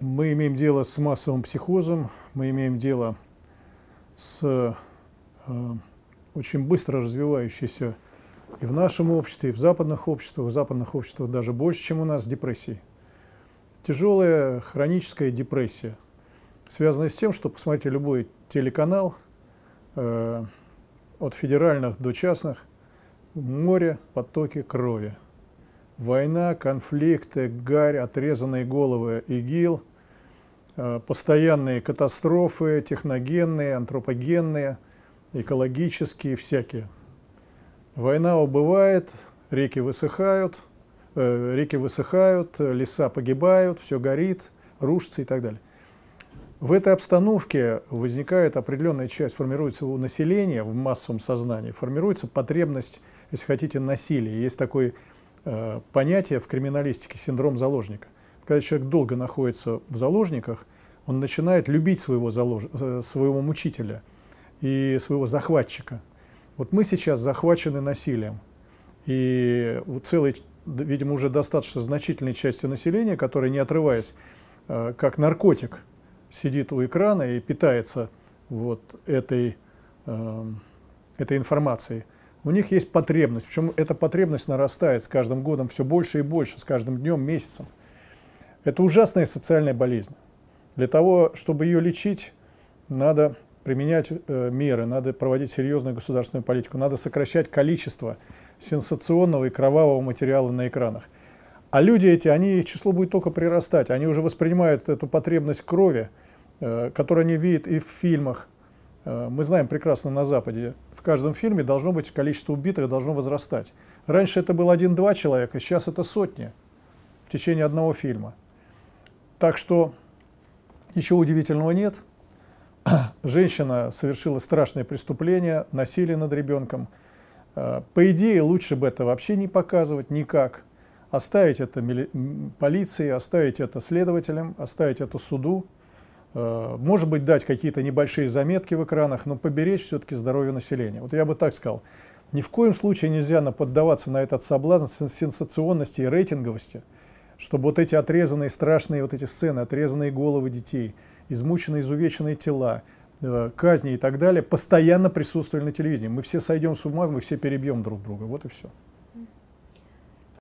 мы имеем дело с массовым психозом, мы имеем дело с э, очень быстро развивающейся и в нашем обществе, и в западных обществах, в западных обществах даже больше, чем у нас, депрессией. Тяжелая хроническая депрессия, связанная с тем, что посмотрите любой телеканал, э, от федеральных до частных, море, потоки крови – Война, конфликты, гарь, отрезанные головы ИГИЛ, э, постоянные катастрофы, техногенные, антропогенные, экологические, всякие. Война убывает, реки высыхают, э, реки высыхают, леса погибают, все горит, рушится и так далее. В этой обстановке возникает определенная часть, формируется у населения в массовом сознании, формируется потребность, если хотите, насилия. Есть такой Э, понятие в криминалистике синдром заложника. Когда человек долго находится в заложниках, он начинает любить своего, залож... Э, своего мучителя и своего захватчика. Вот мы сейчас захвачены насилием. И у целой, видимо, уже достаточно значительной части населения, которая, не отрываясь, э, как наркотик, сидит у экрана и питается вот этой, эм, этой информацией. У них есть потребность, причем эта потребность нарастает с каждым годом все больше и больше, с каждым днем, месяцем. Это ужасная социальная болезнь. Для того, чтобы ее лечить, надо применять э, меры, надо проводить серьезную государственную политику, надо сокращать количество сенсационного и кровавого материала на экранах. А люди эти, они, их число будет только прирастать, они уже воспринимают эту потребность крови, э, которую они видят и в фильмах, Э, мы знаем прекрасно на Западе, в каждом фильме должно быть количество убитых должно возрастать. Раньше это было один-два человека, сейчас это сотни в течение одного фильма. Так что ничего удивительного нет. Женщина совершила страшное преступление, насилие над ребенком. Э, по идее, лучше бы это вообще не показывать никак. Оставить это полиции, оставить это следователям, оставить это суду. Э, может быть, дать какие-то небольшие заметки в экранах, но поберечь все-таки здоровье населения. Вот я бы так сказал. Ни в коем случае нельзя поддаваться на этот соблазн сенсационности и рейтинговости, чтобы вот эти отрезанные страшные вот эти сцены, отрезанные головы детей, измученные, изувеченные тела, э, казни и так далее, постоянно присутствовали на телевидении. Мы все сойдем с ума, мы все перебьем друг друга. Вот и все.